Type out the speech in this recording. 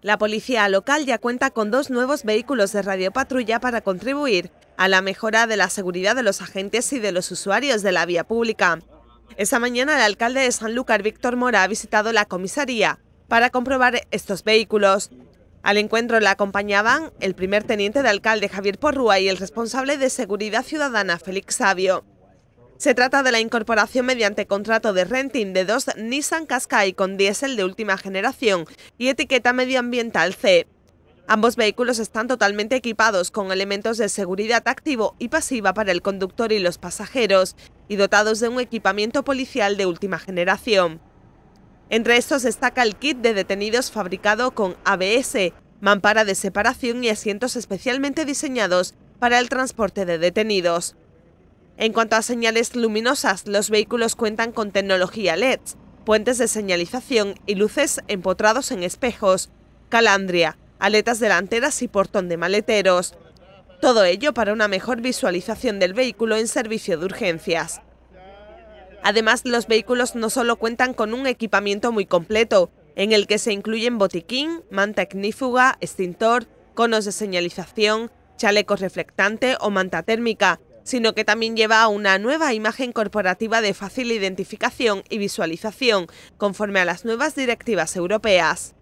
La policía local ya cuenta con dos nuevos vehículos de radiopatrulla para contribuir a la mejora de la seguridad de los agentes y de los usuarios de la vía pública. Esta mañana el alcalde de Sanlúcar, Víctor Mora, ha visitado la comisaría para comprobar estos vehículos. Al encuentro la acompañaban el primer teniente de alcalde Javier Porrúa y el responsable de Seguridad Ciudadana Félix Sabio. Se trata de la incorporación mediante contrato de renting de dos Nissan Qashqai con diésel de última generación y etiqueta medioambiental C. Ambos vehículos están totalmente equipados con elementos de seguridad activo y pasiva para el conductor y los pasajeros, y dotados de un equipamiento policial de última generación. Entre estos destaca el kit de detenidos fabricado con ABS, mampara de separación y asientos especialmente diseñados para el transporte de detenidos. En cuanto a señales luminosas, los vehículos cuentan con tecnología LED, puentes de señalización y luces empotrados en espejos, calandria, aletas delanteras y portón de maleteros. Todo ello para una mejor visualización del vehículo en servicio de urgencias. Además, los vehículos no solo cuentan con un equipamiento muy completo, en el que se incluyen botiquín, manta ignífuga, extintor, conos de señalización, chaleco reflectante o manta térmica, sino que también lleva a una nueva imagen corporativa de fácil identificación y visualización, conforme a las nuevas directivas europeas.